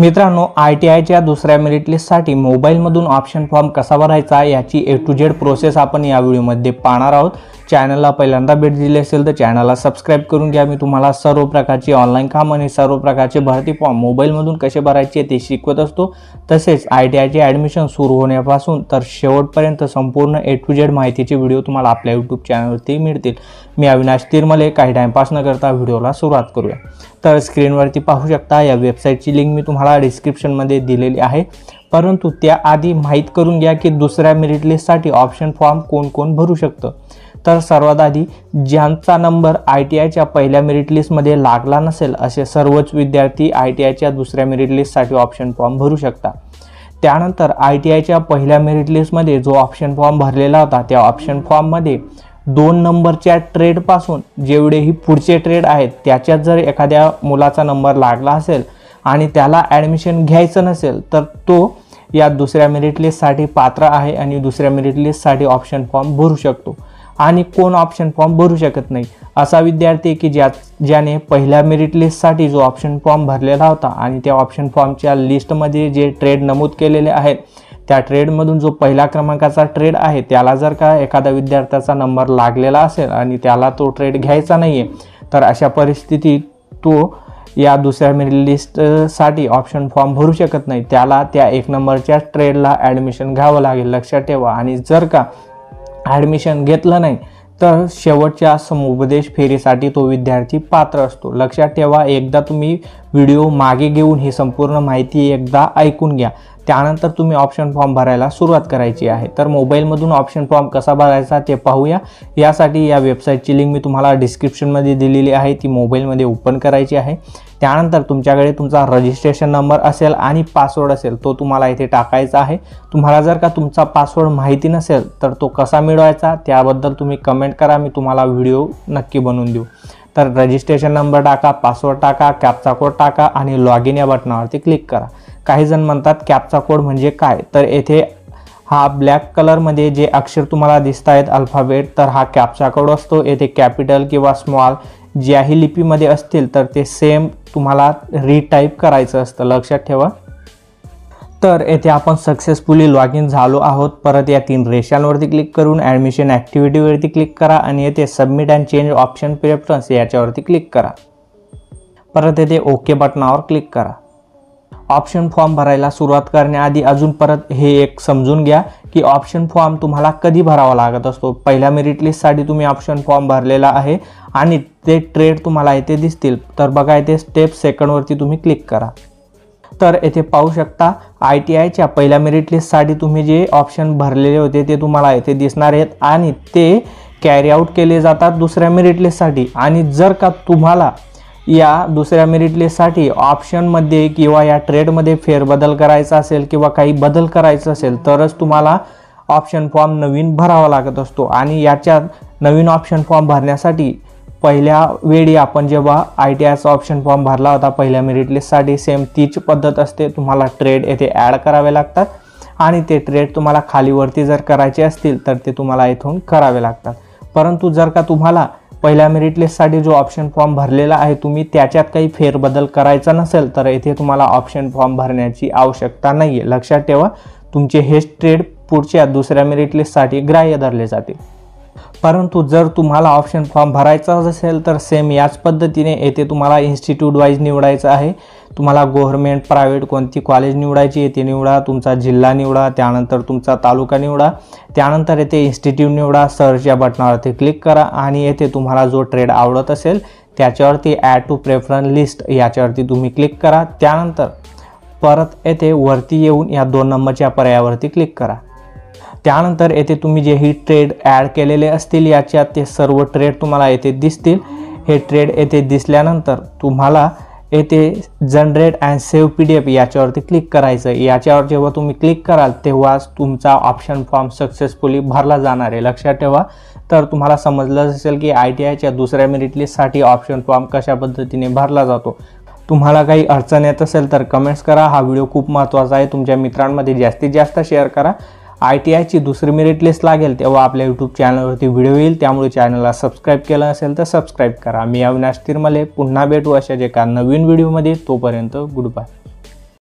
मित्रांनो I T आयच्या दुसऱ्या मेरिट लिस्टसाठी मोबाईलमधून ऑप्शन फॉर्म कसा भरायचा याची ए टू जेड प्रोसेस आपण या व्हिडिओमध्ये पाहणार आहोत चॅनलला पहिल्यांदा भेट दिली असेल तर चॅनलला सबस्क्राईब करून घ्या मी तुम्हाला सर्व प्रकारची ऑनलाईन काम आणि सर्व प्रकारचे भरती फॉर्म मोबाईलमधून कसे भरायचे ते शिकवत असतो तसेच आय टी आयचे ॲडमिशन सुरू होण्यापासून तर शेवटपर्यंत संपूर्ण ए टू झेड माहितीचे व्हिडिओ तुम्हाला आपल्या यूट्यूब चॅनलवरती मिळतील मी अविनाश तिरमले काही टाईमपास न करता व्हिडिओला सुरुवात करूया तर स्क्रीनवरती पाहू शकता या वेबसाईटची लिंक मी तुम्हाला मला डिस्क्रिप्शनमध्ये दिलेली आहे परंतु त्याआधी माहीत करून घ्या की दुसऱ्या मेरिट लिस्टसाठी ऑप्शन फॉर्म कोण कोण भरू शकतं तर सर्वात आधी ज्यांचा नंबर आय टी आयच्या पहिल्या मेरिट लिस्टमध्ये लागला नसेल असे सर्वच विद्यार्थी आय टी आयच्या दुसऱ्या मेरिट लिस्टसाठी ऑप्शन फॉर्म भरू शकता त्यानंतर आय टी आयच्या पहिल्या मेरिट लिस्टमध्ये जो ऑप्शन फॉर्म भरलेला होता त्या ऑप्शन फॉर्ममध्ये दोन नंबरच्या ट्रेडपासून जेवढेही पुढचे ट्रेड आहेत त्याच्यात जर एखाद्या मुलाचा नंबर लागला असेल आणि त्याला ॲडमिशन घ्यायचं नसेल तर तो या दुसऱ्या मेरिट लिस्टसाठी पात्र आहे आणि दुसऱ्या मेरिट लिस्टसाठी ऑप्शन फॉर्म भरू शकतो आणि कोण ऑप्शन फॉर्म भरू शकत नाही असा विद्यार्थी की ज्या ज्याने पहिल्या मेरिट लिस्टसाठी जो ऑप्शन फॉर्म भरलेला होता आणि त्या ऑप्शन फॉर्मच्या लिस्टमध्ये जे ट्रेड नमूद केलेले आहेत त्या ट्रेडमधून जो पहिल्या क्रमांकाचा ट्रेड आहे त्याला जर का एखादा विद्यार्थ्याचा नंबर लागलेला असेल आणि त्याला तो ट्रेड घ्यायचा नाही आहे तर अशा परिस्थितीत तो या दुसऱ्या मेरिट ऑप्शन फॉर्म भरू शकत नाही त्याला त्या एक नंबरच्या ट्रेडला ॲडमिशन घ्यावं लागेल लक्षात ठेवा आणि जर का ॲडमिशन घेतलं नाही तर शेवटच्या समुपदेश फेरीसाठी तो विद्यार्थी पात्र असतो लक्षात ठेवा एकदा तुम्ही व्हिडिओ मागे घेऊन ही संपूर्ण माहिती एकदा ऐकून घ्या त्यानंतर तुम्ही ऑप्शन फॉर्म भरायला सुरुवात करायची आहे तर मोबाईलमधून ऑप्शन फॉर्म कसा भरायचा ते पाहूया यासाठी या वेबसाईटची लिंक मी तुम्हाला डिस्क्रिप्शनमध्ये दिलेली आहे ती मोबाईलमध्ये ओपन करायची आहे त्यानंतर तुमच्याकडे तुमचा रजिस्ट्रेशन नंबर असेल आणि पासवर्ड असेल तो तुम्हाला इथे टाकायचा आहे तुम्हाला जर का तुमचा पासवर्ड माहिती नसेल तर तो कसा मिळवायचा त्याबद्दल तुम्ही कमेंट करा मी तुम्हाला व्हिडिओ नक्की बनवून देऊ तर रजिस्ट्रेशन नंबर टाका पासवर्ड टाका कॅपचा कोड टाका आणि लॉग इन या बटनावरती क्लिक करा काही जण म्हणतात कॅपचा कोड म्हणजे काय तर येथे हा ब्लॅक कलरमध्ये जे अक्षर तुम्हाला दिसत आहेत अल्फाबेट तर हा कॅपचा कोड असतो येथे कॅपिटल किंवा स्मॉल ज्याही लिपीमध्ये असतील तर ते सेम तुम्हाला रिटाईप करायचं असतं लक्षात ठेवा तर येथे आपण सक्सेसफुली लॉग इन झालो आहोत परत या तीन रेषांवरती क्लिक करून ॲडमिशन ॲक्टिव्हिटीवरती क्लिक करा आणि येथे submit and change option preference याच्यावरती क्लिक करा परत येथे ओके बटनावर क्लिक करा ऑप्शन फॉर्म भरायला सुरुवात करण्याआधी अजून परत हे एक समजून घ्या की ऑप्शन फॉर्म तुम्हाला कधी भरावा लागत असतो पहिल्या मेरिट लिस्टसाठी तुम्ही ऑप्शन फॉर्म भरलेला आहे आणि ते ट्रेड तुम्हाला येथे दिसतील तर बघा येथे स्टेप सेकंडवरती तुम्ही क्लिक करा तर येथे पाहू शकता आय टी आयच्या पहिल्या मेरिट लिस्टसाठी तुम्ही जे ऑप्शन भरलेले होते ते तुम्हाला येथे दिसणार आहेत आणि ते कॅरी आऊट केले जातात दुसऱ्या मेरिट लिस्टसाठी आणि जर का तुम्हाला या दुसऱ्या मेरिट लिस्टसाठी ऑप्शनमध्ये किंवा या ट्रेडमध्ये फेरबदल करायचा असेल किंवा काही बदल करायचा असेल तरच तुम्हाला ऑप्शन फॉर्म नवीन भरावा लागत असतो आणि याच्यात नवीन ऑप्शन फॉर्म भरण्यासाठी पहिल्या वेळी आपण जेव्हा आय टी आयचा ऑप्शन फॉर्म भरला होता पहिल्या मेरिट लिस्टसाठी सेम तीच पद्धत असते तुम्हाला ट्रेड येथे ॲड करावे लागतात आणि ते ट्रेड तुम्हाला खालीवरती जर करायचे असतील तर ते तुम्हाला इथून करावे लागतात परंतु जर का तुम्हाला पहिल्या मेरिट लिस्टसाठी जो ऑप्शन फॉर्म भरलेला आहे तुम्ही त्याच्यात काही फेरबदल करायचा नसेल तर इथे तुम्हाला ऑप्शन फॉर्म भरण्याची आवश्यकता नाही आहे लक्षात ठेवा तुमचे हे ट्रेड पुढच्या दुसऱ्या मेरिट लिस्टसाठी ग्राह्य धरले जाते परंतु जर तुम्हाला ऑप्शन फॉर्म भरायचाच असेल तर सेम याच पद्धतीने येथे तुम्हाला इन्स्टिट्यूट वाईज निवडायचं आहे तुम्हाला गव्हर्मेंट प्रायव्हेट कोणती कॉलेज निवडायची येथे निवडा तुमचा जिल्हा निवडा त्यानंतर तुमचा तालुका निवडा त्यानंतर येथे इन्स्टिट्यूट निवडा सर्च या बटनावरती क्लिक करा आणि येथे तुम्हाला जो ट्रेड आवडत असेल त्याच्यावरती ॲड टू प्रेफरन्स लिस्ट याच्यावरती तुम्ही क्लिक करा त्यानंतर परत येथे वरती येऊन या दोन नंबरच्या पर्यायावरती क्लिक करा त्यानंतर येथे तुम्ही जे ही ट्रेड ॲड केलेले असतील याच्यात ते सर्व ट्रेड तुम्हाला येथे दिसतील हे ट्रेड येथे दिसल्यानंतर तुम्हाला येथे generate and save P D F याच्यावरती क्लिक करायचं याच्यावर जेव्हा तुम्ही क्लिक कराल तेव्हाच तुमचा ऑप्शन फॉर्म सक्सेसफुली भरला जाणार आहे लक्षात ठेवा तर तुम्हाला समजलंच असेल की आय टी आयच्या दुसऱ्या मेरिटलीसाठी ऑप्शन फॉर्म कशा पद्धतीने भरला जातो तुम्हाला काही अडचण येत असेल तर कमेंट्स करा हा व्हिडिओ खूप महत्त्वाचा आहे तुमच्या मित्रांमध्ये जास्तीत जास्त शेअर करा आय टी आयची दुसरी मेरिट लिस्ट लागेल तेव्हा आपल्या यूट्यूब चॅनलवरती व्हिडिओ येईल त्यामुळे चॅनलला सबस्क्राईब केलं असेल तर सबस्क्राईब करा मी अविनाश तिरमले पुन्हा भेटू अशा जे का नवीन व्हिडिओमध्ये तोपर्यंत गुड बाय